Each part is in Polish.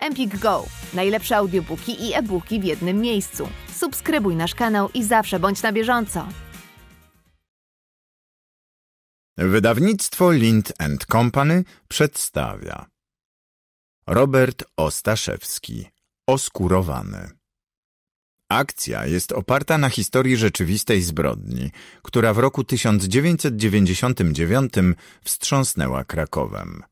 Empik Go. Najlepsze audiobooki i e-booki w jednym miejscu. Subskrybuj nasz kanał i zawsze bądź na bieżąco. Wydawnictwo Lind Company przedstawia Robert Ostaszewski Oskurowany Akcja jest oparta na historii rzeczywistej zbrodni, która w roku 1999 wstrząsnęła Krakowem.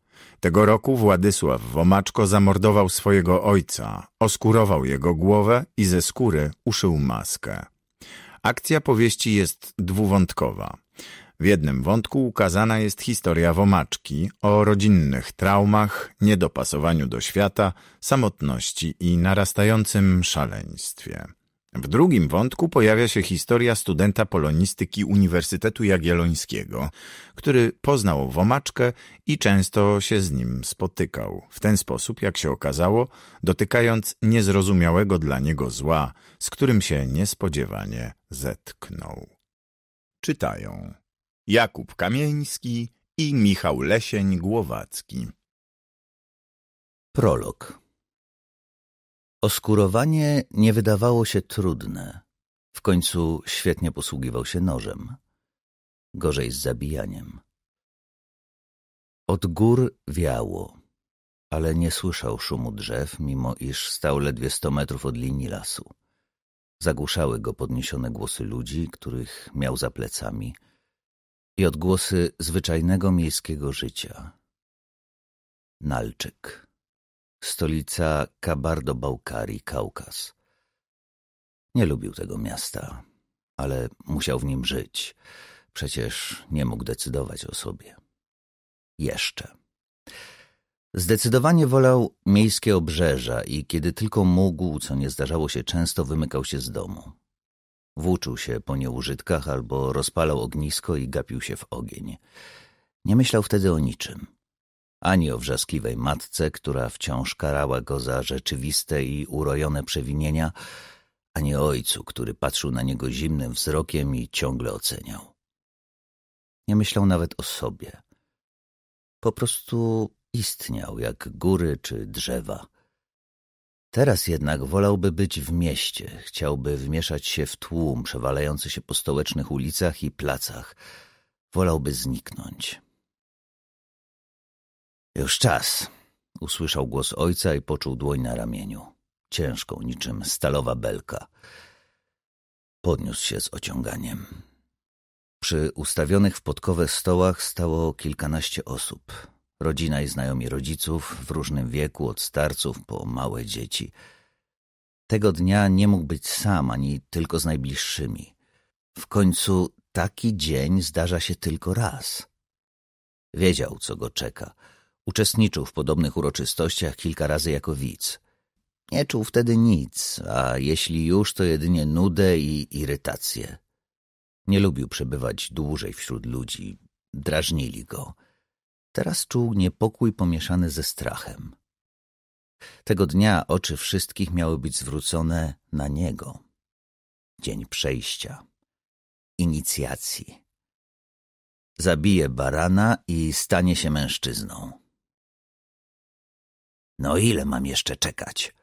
Tego roku Władysław Womaczko zamordował swojego ojca, oskurował jego głowę i ze skóry uszył maskę. Akcja powieści jest dwuwątkowa. W jednym wątku ukazana jest historia Womaczki o rodzinnych traumach, niedopasowaniu do świata, samotności i narastającym szaleństwie. W drugim wątku pojawia się historia studenta polonistyki Uniwersytetu Jagiellońskiego, który poznał Womaczkę i często się z nim spotykał. W ten sposób, jak się okazało, dotykając niezrozumiałego dla niego zła, z którym się niespodziewanie zetknął. Czytają Jakub Kamieński i Michał Lesień-Głowacki Prolog Oskurowanie nie wydawało się trudne. W końcu świetnie posługiwał się nożem. Gorzej z zabijaniem. Od gór wiało, ale nie słyszał szumu drzew, mimo iż stał ledwie sto metrów od linii lasu. Zagłuszały go podniesione głosy ludzi, których miał za plecami, i odgłosy zwyczajnego miejskiego życia. Nalczyk stolica Kabardo-Bałkarii, Kaukaz. Nie lubił tego miasta, ale musiał w nim żyć. Przecież nie mógł decydować o sobie. Jeszcze. Zdecydowanie wolał miejskie obrzeża i kiedy tylko mógł, co nie zdarzało się często, wymykał się z domu. Włóczył się po nieużytkach albo rozpalał ognisko i gapił się w ogień. Nie myślał wtedy o niczym ani o wrzaskliwej matce, która wciąż karała go za rzeczywiste i urojone przewinienia, ani o ojcu, który patrzył na niego zimnym wzrokiem i ciągle oceniał. Nie myślał nawet o sobie. Po prostu istniał jak góry czy drzewa. Teraz jednak wolałby być w mieście, chciałby wmieszać się w tłum przewalający się po stołecznych ulicach i placach. Wolałby zniknąć. Już czas. Usłyszał głos ojca i poczuł dłoń na ramieniu. Ciężką, niczym stalowa belka. Podniósł się z ociąganiem. Przy ustawionych w podkowę stołach stało kilkanaście osób. Rodzina i znajomi rodziców, w różnym wieku, od starców po małe dzieci. Tego dnia nie mógł być sam, ani tylko z najbliższymi. W końcu taki dzień zdarza się tylko raz. Wiedział, co go czeka – Uczestniczył w podobnych uroczystościach kilka razy jako widz. Nie czuł wtedy nic, a jeśli już, to jedynie nudę i irytację. Nie lubił przebywać dłużej wśród ludzi, drażnili go. Teraz czuł niepokój pomieszany ze strachem. Tego dnia oczy wszystkich miały być zwrócone na niego. Dzień przejścia, inicjacji. Zabije barana i stanie się mężczyzną. No ile mam jeszcze czekać?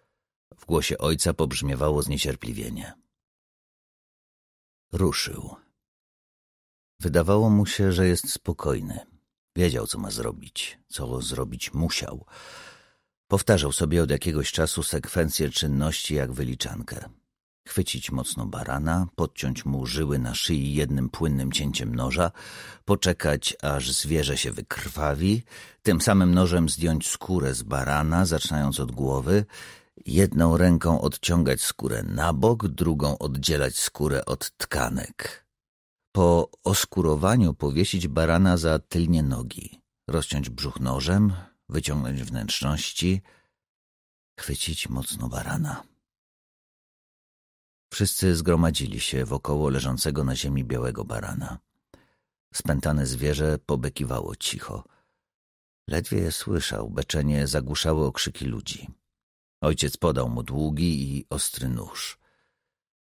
W głosie ojca pobrzmiewało zniecierpliwienie. Ruszył. Wydawało mu się, że jest spokojny. Wiedział, co ma zrobić, co zrobić musiał. Powtarzał sobie od jakiegoś czasu sekwencję czynności jak wyliczankę chwycić mocno barana, podciąć mu żyły na szyi jednym płynnym cięciem noża, poczekać aż zwierzę się wykrwawi, tym samym nożem zdjąć skórę z barana, zaczynając od głowy, jedną ręką odciągać skórę na bok, drugą oddzielać skórę od tkanek. Po oskurowaniu powiesić barana za tylnie nogi, rozciąć brzuch nożem, wyciągnąć wnętrzności, chwycić mocno barana. Wszyscy zgromadzili się wokoło leżącego na ziemi białego barana. Spętane zwierzę pobekiwało cicho. Ledwie je słyszał, beczenie zagłuszały okrzyki ludzi. Ojciec podał mu długi i ostry nóż.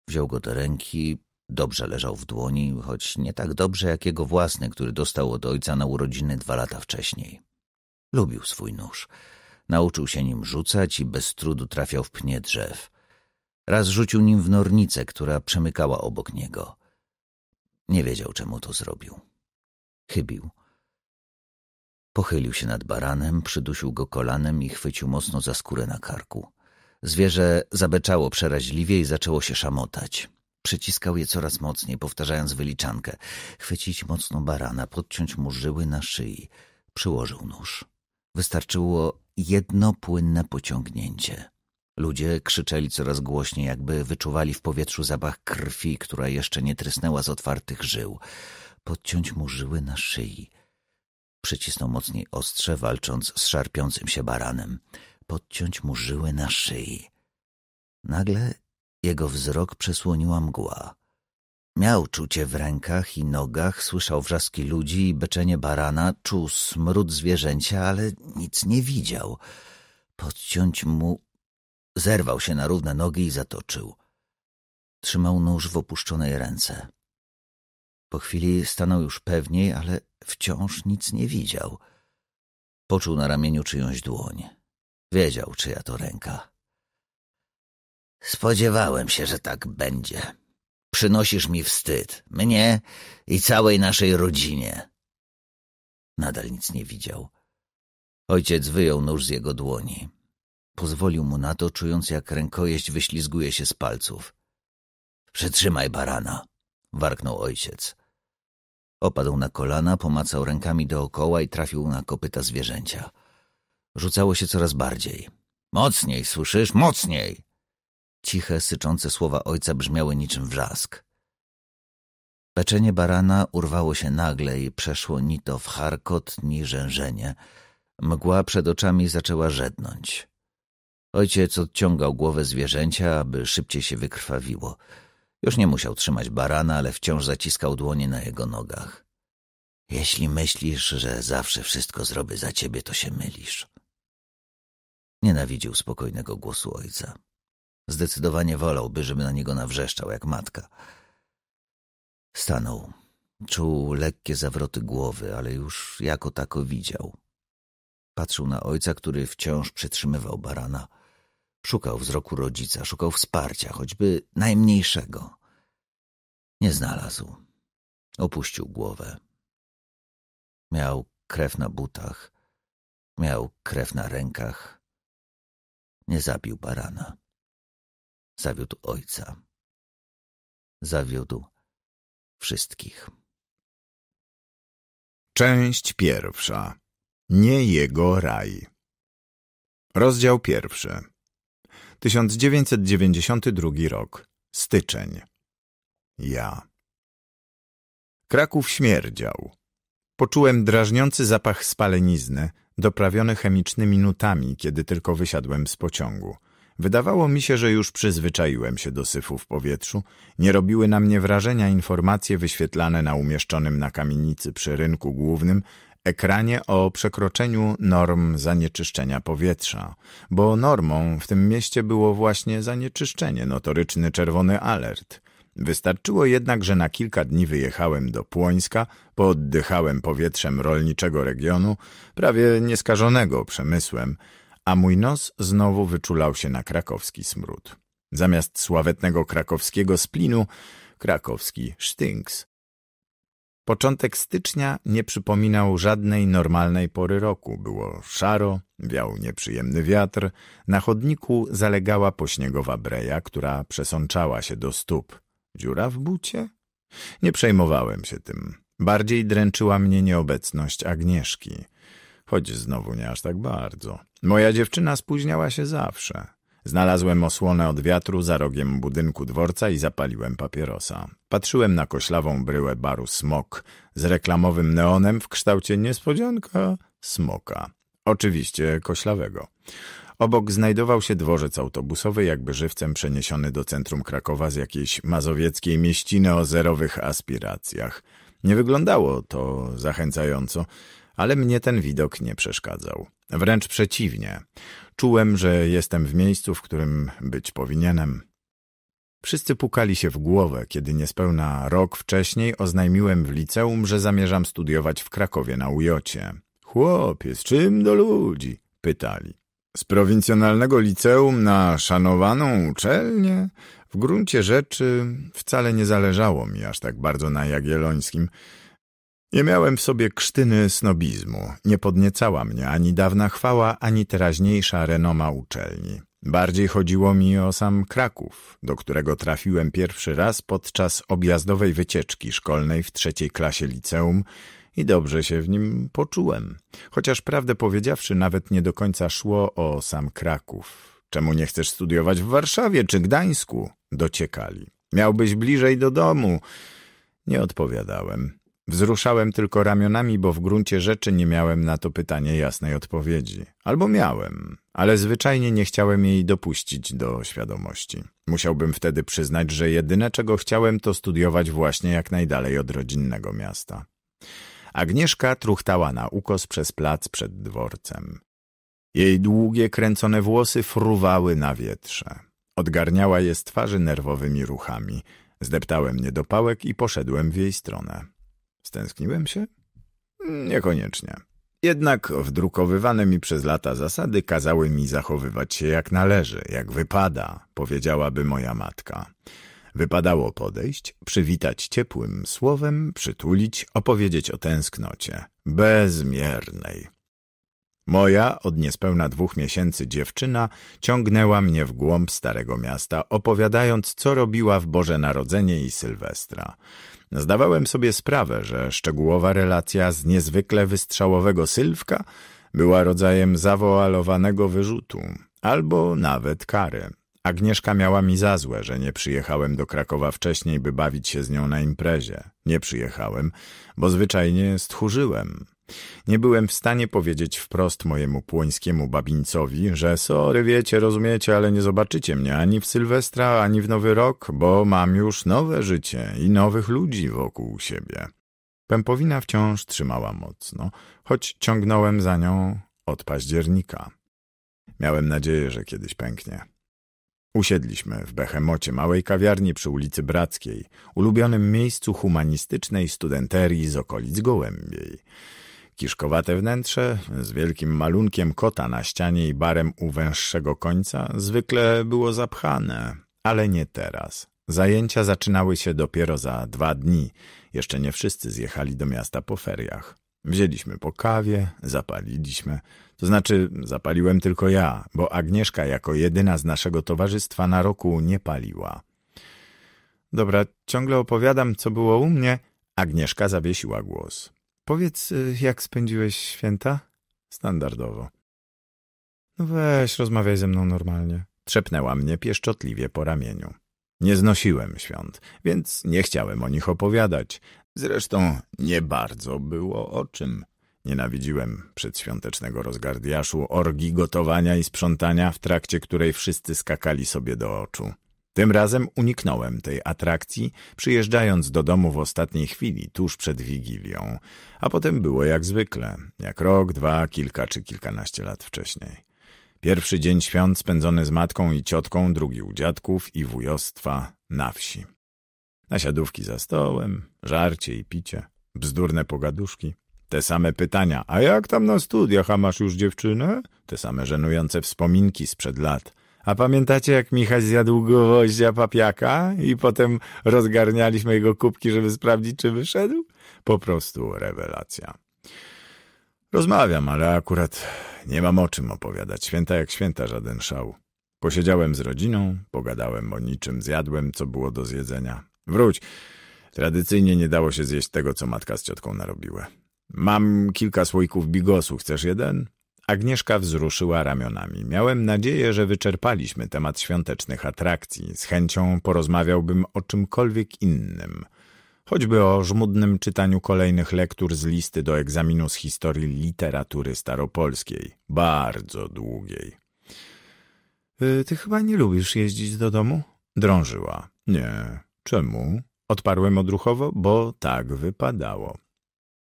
Wziął go do ręki, dobrze leżał w dłoni, choć nie tak dobrze jak jego własny, który dostał od ojca na urodziny dwa lata wcześniej. Lubił swój nóż. Nauczył się nim rzucać i bez trudu trafiał w pnie drzew – Raz rzucił nim w nornicę, która przemykała obok niego. Nie wiedział, czemu to zrobił. Chybił. Pochylił się nad baranem, przydusił go kolanem i chwycił mocno za skórę na karku. Zwierzę zabeczało przeraźliwie i zaczęło się szamotać. Przyciskał je coraz mocniej, powtarzając wyliczankę. Chwycić mocno barana, podciąć mu żyły na szyi. Przyłożył nóż. Wystarczyło jedno płynne pociągnięcie. Ludzie krzyczeli coraz głośniej, jakby wyczuwali w powietrzu zapach krwi, która jeszcze nie trysnęła z otwartych żył. Podciąć mu żyły na szyi. Przycisnął mocniej ostrze, walcząc z szarpiącym się baranem. Podciąć mu żyły na szyi. Nagle jego wzrok przesłoniła mgła. Miał czucie w rękach i nogach, słyszał wrzaski ludzi i beczenie barana, czuł smród zwierzęcia, ale nic nie widział. Podciąć mu Zerwał się na równe nogi i zatoczył. Trzymał nóż w opuszczonej ręce. Po chwili stanął już pewniej, ale wciąż nic nie widział. Poczuł na ramieniu czyjąś dłoń. Wiedział, czyja to ręka. Spodziewałem się, że tak będzie. Przynosisz mi wstyd, mnie i całej naszej rodzinie. Nadal nic nie widział. Ojciec wyjął nóż z jego dłoni. Pozwolił mu na to, czując jak rękojeść wyślizguje się z palców. Przytrzymaj barana, warknął ojciec. Opadł na kolana, pomacał rękami dookoła i trafił na kopyta zwierzęcia. Rzucało się coraz bardziej. Mocniej, słyszysz? Mocniej! Ciche, syczące słowa ojca brzmiały niczym wrzask. Peczenie barana urwało się nagle i przeszło ni to w charkot, ni rzężenie. Mgła przed oczami zaczęła żednąć. Ojciec odciągał głowę zwierzęcia, aby szybciej się wykrwawiło. Już nie musiał trzymać barana, ale wciąż zaciskał dłonie na jego nogach. Jeśli myślisz, że zawsze wszystko zrobię za ciebie, to się mylisz. Nienawidził spokojnego głosu ojca. Zdecydowanie wolałby, żeby na niego nawrzeszczał jak matka. Stanął. Czuł lekkie zawroty głowy, ale już jako tako widział. Patrzył na ojca, który wciąż przytrzymywał barana. Szukał wzroku rodzica, szukał wsparcia, choćby najmniejszego. Nie znalazł. Opuścił głowę. Miał krew na butach, miał krew na rękach. Nie zabił barana. Zawiódł ojca. Zawiódł wszystkich. Część pierwsza. Nie jego raj. Rozdział pierwszy. 1992 rok. Styczeń. Ja. Kraków śmierdział. Poczułem drażniący zapach spalenizny, doprawiony chemicznymi nutami, kiedy tylko wysiadłem z pociągu. Wydawało mi się, że już przyzwyczaiłem się do syfu w powietrzu. Nie robiły na mnie wrażenia informacje wyświetlane na umieszczonym na kamienicy przy rynku głównym ekranie o przekroczeniu norm zanieczyszczenia powietrza, bo normą w tym mieście było właśnie zanieczyszczenie, notoryczny czerwony alert. Wystarczyło jednak, że na kilka dni wyjechałem do Płońska, pooddychałem powietrzem rolniczego regionu, prawie nieskażonego przemysłem, a mój nos znowu wyczulał się na krakowski smród. Zamiast sławetnego krakowskiego splinu, krakowski sztynks, Początek stycznia nie przypominał żadnej normalnej pory roku. Było szaro, wiał nieprzyjemny wiatr, na chodniku zalegała pośniegowa breja, która przesączała się do stóp. Dziura w bucie? Nie przejmowałem się tym. Bardziej dręczyła mnie nieobecność Agnieszki. Choć znowu nie aż tak bardzo. Moja dziewczyna spóźniała się zawsze. Znalazłem osłonę od wiatru za rogiem budynku dworca i zapaliłem papierosa. Patrzyłem na koślawą bryłę baru Smok z reklamowym neonem w kształcie niespodzianka smoka. Oczywiście koślawego. Obok znajdował się dworzec autobusowy, jakby żywcem przeniesiony do centrum Krakowa z jakiejś mazowieckiej mieściny o zerowych aspiracjach. Nie wyglądało to zachęcająco, ale mnie ten widok nie przeszkadzał. Wręcz przeciwnie. Czułem, że jestem w miejscu, w którym być powinienem. Wszyscy pukali się w głowę, kiedy niespełna rok wcześniej oznajmiłem w liceum, że zamierzam studiować w Krakowie na Ujocie. Chłopie, z czym do ludzi? pytali. Z prowincjonalnego liceum na szanowaną uczelnię? W gruncie rzeczy wcale nie zależało mi aż tak bardzo na Jagiellońskim. Nie miałem w sobie krztyny snobizmu. Nie podniecała mnie ani dawna chwała, ani teraźniejsza renoma uczelni. Bardziej chodziło mi o sam Kraków, do którego trafiłem pierwszy raz podczas objazdowej wycieczki szkolnej w trzeciej klasie liceum i dobrze się w nim poczułem. Chociaż prawdę powiedziawszy, nawet nie do końca szło o sam Kraków. Czemu nie chcesz studiować w Warszawie czy Gdańsku? Dociekali. Miałbyś bliżej do domu. Nie odpowiadałem. Wzruszałem tylko ramionami, bo w gruncie rzeczy nie miałem na to pytanie jasnej odpowiedzi. Albo miałem, ale zwyczajnie nie chciałem jej dopuścić do świadomości. Musiałbym wtedy przyznać, że jedyne czego chciałem to studiować właśnie jak najdalej od rodzinnego miasta. Agnieszka truchtała na ukos przez plac przed dworcem. Jej długie, kręcone włosy fruwały na wietrze. Odgarniała je z twarzy nerwowymi ruchami. Zdeptałem niedopałek do pałek i poszedłem w jej stronę. Stęskniłem się? Niekoniecznie. Jednak wdrukowywane mi przez lata zasady kazały mi zachowywać się jak należy, jak wypada, powiedziałaby moja matka. Wypadało podejść, przywitać ciepłym słowem, przytulić, opowiedzieć o tęsknocie. Bezmiernej. Moja, od niespełna dwóch miesięcy dziewczyna, ciągnęła mnie w głąb starego miasta, opowiadając, co robiła w Boże Narodzenie i Sylwestra. Zdawałem sobie sprawę, że szczegółowa relacja z niezwykle wystrzałowego Sylwka była rodzajem zawoalowanego wyrzutu albo nawet kary. Agnieszka miała mi za złe, że nie przyjechałem do Krakowa wcześniej, by bawić się z nią na imprezie. Nie przyjechałem, bo zwyczajnie stchórzyłem. Nie byłem w stanie powiedzieć wprost mojemu płońskiemu babińcowi, że sorry, wiecie, rozumiecie, ale nie zobaczycie mnie ani w Sylwestra, ani w Nowy Rok, bo mam już nowe życie i nowych ludzi wokół siebie. Pępowina wciąż trzymała mocno, choć ciągnąłem za nią od października. Miałem nadzieję, że kiedyś pęknie. Usiedliśmy w Behemocie, małej kawiarni przy ulicy Brackiej, ulubionym miejscu humanistycznej studenterii z okolic Gołębiej. Kiszkowate wnętrze z wielkim malunkiem kota na ścianie i barem u węższego końca zwykle było zapchane, ale nie teraz. Zajęcia zaczynały się dopiero za dwa dni. Jeszcze nie wszyscy zjechali do miasta po feriach. Wzięliśmy po kawie, zapaliliśmy. To znaczy, zapaliłem tylko ja, bo Agnieszka jako jedyna z naszego towarzystwa na roku nie paliła. Dobra, ciągle opowiadam, co było u mnie. Agnieszka zawiesiła głos. Powiedz, y, jak spędziłeś święta? Standardowo. No weź, rozmawiaj ze mną normalnie. Trzepnęła mnie pieszczotliwie po ramieniu. Nie znosiłem świąt, więc nie chciałem o nich opowiadać. Zresztą nie bardzo było o czym. Nienawidziłem przedświątecznego rozgardiaszu, orgi gotowania i sprzątania, w trakcie której wszyscy skakali sobie do oczu. Tym razem uniknąłem tej atrakcji, przyjeżdżając do domu w ostatniej chwili, tuż przed Wigilią, a potem było jak zwykle, jak rok, dwa, kilka czy kilkanaście lat wcześniej. Pierwszy dzień świąt spędzony z matką i ciotką, drugi u dziadków i wujostwa na wsi. Nasiadówki za stołem, żarcie i picie, bzdurne pogaduszki, te same pytania, a jak tam na studiach, a masz już dziewczynę? Te same żenujące wspominki sprzed lat, a pamiętacie, jak Michał zjadł gwoździa papiaka i potem rozgarnialiśmy jego kubki, żeby sprawdzić, czy wyszedł? Po prostu rewelacja. Rozmawiam, ale akurat nie mam o czym opowiadać. Święta jak święta, żaden szał. Posiedziałem z rodziną, pogadałem o niczym, zjadłem, co było do zjedzenia. Wróć. Tradycyjnie nie dało się zjeść tego, co matka z ciotką narobiły. Mam kilka słoików bigosu. Chcesz jeden? Agnieszka wzruszyła ramionami. Miałem nadzieję, że wyczerpaliśmy temat świątecznych atrakcji. Z chęcią porozmawiałbym o czymkolwiek innym. Choćby o żmudnym czytaniu kolejnych lektur z listy do egzaminu z historii literatury staropolskiej. Bardzo długiej. Y, ty chyba nie lubisz jeździć do domu? Drążyła. Nie. Czemu? Odparłem odruchowo, bo tak wypadało.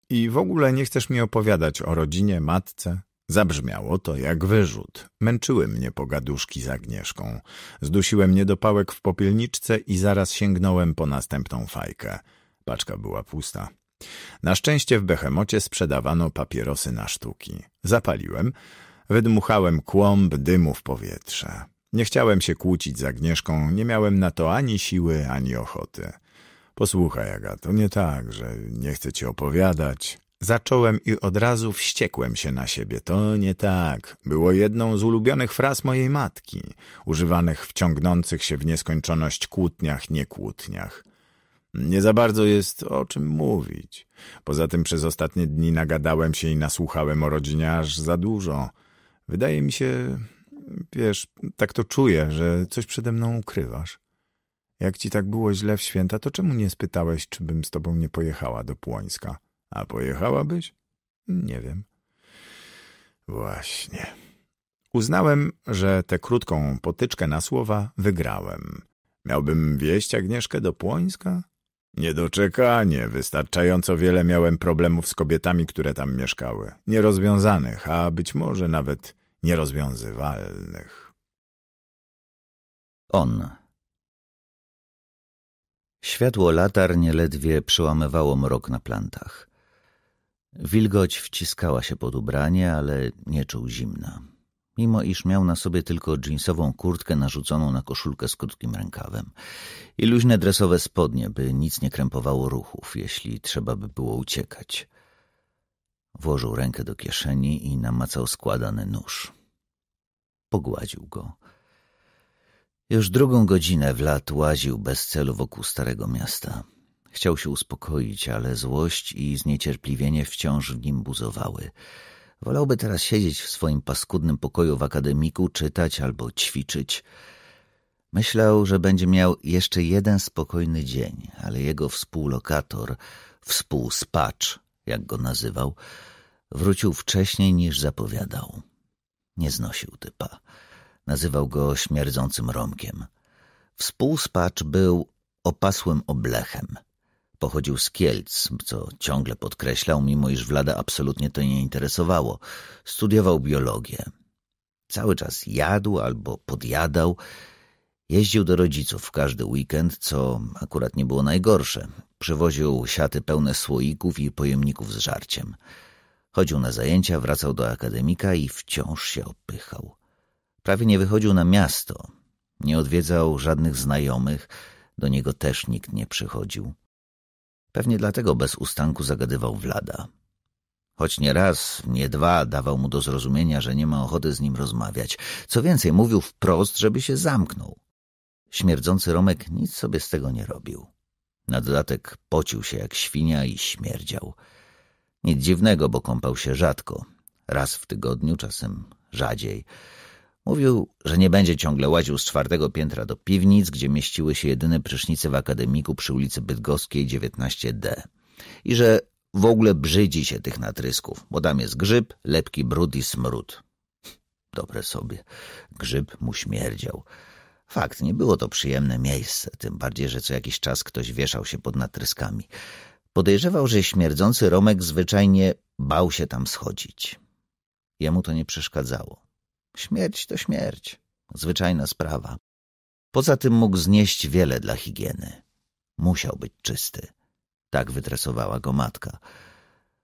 I w ogóle nie chcesz mi opowiadać o rodzinie, matce? Zabrzmiało to jak wyrzut. Męczyły mnie pogaduszki z Agnieszką. Zdusiłem niedopałek w popielniczce i zaraz sięgnąłem po następną fajkę. Paczka była pusta. Na szczęście w Behemocie sprzedawano papierosy na sztuki. Zapaliłem, wydmuchałem kłąb dymu w powietrze. Nie chciałem się kłócić z Agnieszką, nie miałem na to ani siły, ani ochoty. Posłuchaj, Agato, nie tak, że nie chcę ci opowiadać. Zacząłem i od razu wściekłem się na siebie. To nie tak. Było jedną z ulubionych fraz mojej matki, używanych w ciągnących się w nieskończoność kłótniach, niekłótniach. Nie za bardzo jest o czym mówić. Poza tym przez ostatnie dni nagadałem się i nasłuchałem o rodzinie aż za dużo. Wydaje mi się, wiesz, tak to czuję, że coś przede mną ukrywasz. Jak ci tak było źle w święta, to czemu nie spytałeś, czy bym z tobą nie pojechała do Płońska? A pojechałabyś? Nie wiem. Właśnie. Uznałem, że tę krótką potyczkę na słowa wygrałem. Miałbym wieść Agnieszkę do Płońska? Niedoczekanie. Wystarczająco wiele miałem problemów z kobietami, które tam mieszkały. Nierozwiązanych, a być może nawet nierozwiązywalnych. On. Światło latarń ledwie przełamywało mrok na plantach. Wilgoć wciskała się pod ubranie, ale nie czuł zimna. Mimo iż miał na sobie tylko dżinsową kurtkę narzuconą na koszulkę z krótkim rękawem i luźne dresowe spodnie, by nic nie krępowało ruchów, jeśli trzeba by było uciekać. Włożył rękę do kieszeni i namacał składany nóż. Pogładził go. Już drugą godzinę w lat łaził bez celu wokół starego miasta. Chciał się uspokoić, ale złość i zniecierpliwienie wciąż w nim buzowały. Wolałby teraz siedzieć w swoim paskudnym pokoju w akademiku, czytać albo ćwiczyć. Myślał, że będzie miał jeszcze jeden spokojny dzień, ale jego współlokator, współspacz, jak go nazywał, wrócił wcześniej niż zapowiadał. Nie znosił typa. Nazywał go śmierdzącym romkiem. Współspacz był opasłym oblechem – pochodził z Kielc, co ciągle podkreślał, mimo iż Wlada absolutnie to nie interesowało. Studiował biologię. Cały czas jadł albo podjadał. Jeździł do rodziców w każdy weekend, co akurat nie było najgorsze. Przywoził siaty pełne słoików i pojemników z żarciem. Chodził na zajęcia, wracał do akademika i wciąż się opychał. Prawie nie wychodził na miasto. Nie odwiedzał żadnych znajomych, do niego też nikt nie przychodził. Pewnie dlatego bez ustanku zagadywał Włada. Choć nie raz, nie dwa dawał mu do zrozumienia, że nie ma ochoty z nim rozmawiać. Co więcej, mówił wprost, żeby się zamknął. Śmierdzący Romek nic sobie z tego nie robił. Na dodatek pocił się jak świnia i śmierdział. Nic dziwnego, bo kąpał się rzadko. Raz w tygodniu, czasem rzadziej. Mówił, że nie będzie ciągle łaził z czwartego piętra do piwnic, gdzie mieściły się jedyne prysznice w akademiku przy ulicy Bydgoskiej 19D i że w ogóle brzydzi się tych natrysków, bo tam jest grzyb, lepki brud i smród. Dobre sobie, grzyb mu śmierdział. Fakt, nie było to przyjemne miejsce, tym bardziej, że co jakiś czas ktoś wieszał się pod natryskami. Podejrzewał, że śmierdzący Romek zwyczajnie bał się tam schodzić. Jemu to nie przeszkadzało. Śmierć to śmierć. Zwyczajna sprawa. Poza tym mógł znieść wiele dla higieny. Musiał być czysty. Tak wytresowała go matka.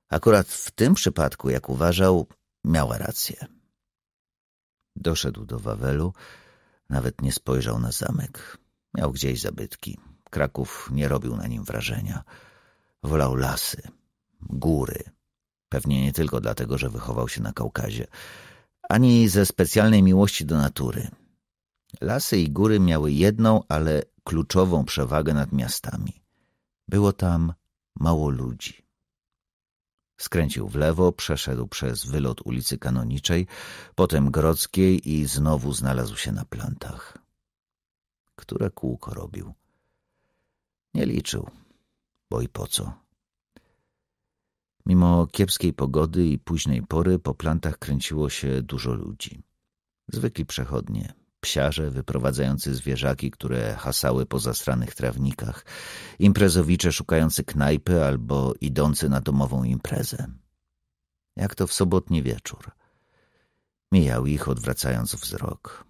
Akurat w tym przypadku, jak uważał, miała rację. Doszedł do Wawelu, nawet nie spojrzał na zamek. Miał gdzieś zabytki. Kraków nie robił na nim wrażenia. Wolał lasy, góry. Pewnie nie tylko dlatego, że wychował się na Kaukazie ani ze specjalnej miłości do natury. Lasy i góry miały jedną, ale kluczową przewagę nad miastami. Było tam mało ludzi. Skręcił w lewo, przeszedł przez wylot ulicy Kanoniczej, potem Grodzkiej i znowu znalazł się na plantach. Które kółko robił? Nie liczył, bo i po co? Mimo kiepskiej pogody i późnej pory po plantach kręciło się dużo ludzi. Zwykli przechodnie, psiarze wyprowadzający zwierzaki, które hasały po zasranych trawnikach, imprezowicze szukający knajpy albo idący na domową imprezę. Jak to w sobotni wieczór. Mijał ich, odwracając wzrok.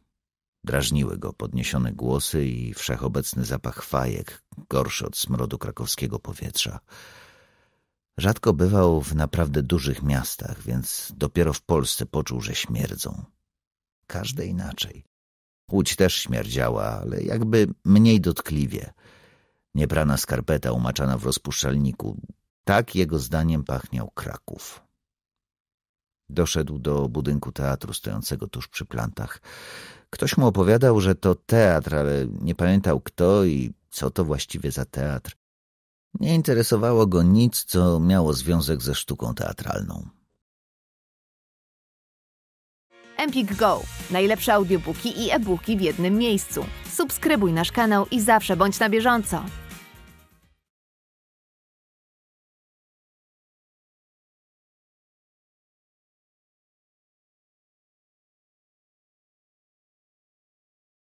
Drażniły go podniesione głosy i wszechobecny zapach fajek, gorszy od smrodu krakowskiego powietrza. Rzadko bywał w naprawdę dużych miastach, więc dopiero w Polsce poczuł, że śmierdzą. Każde inaczej. Łódź też śmierdziała, ale jakby mniej dotkliwie. Nieprana skarpeta umaczana w rozpuszczalniku. Tak jego zdaniem pachniał Kraków. Doszedł do budynku teatru stojącego tuż przy plantach. Ktoś mu opowiadał, że to teatr, ale nie pamiętał kto i co to właściwie za teatr. Nie interesowało go nic, co miało związek ze sztuką teatralną. Empik Go. Najlepsze audiobooki i e-booki w jednym miejscu. Subskrybuj nasz kanał i zawsze bądź na bieżąco.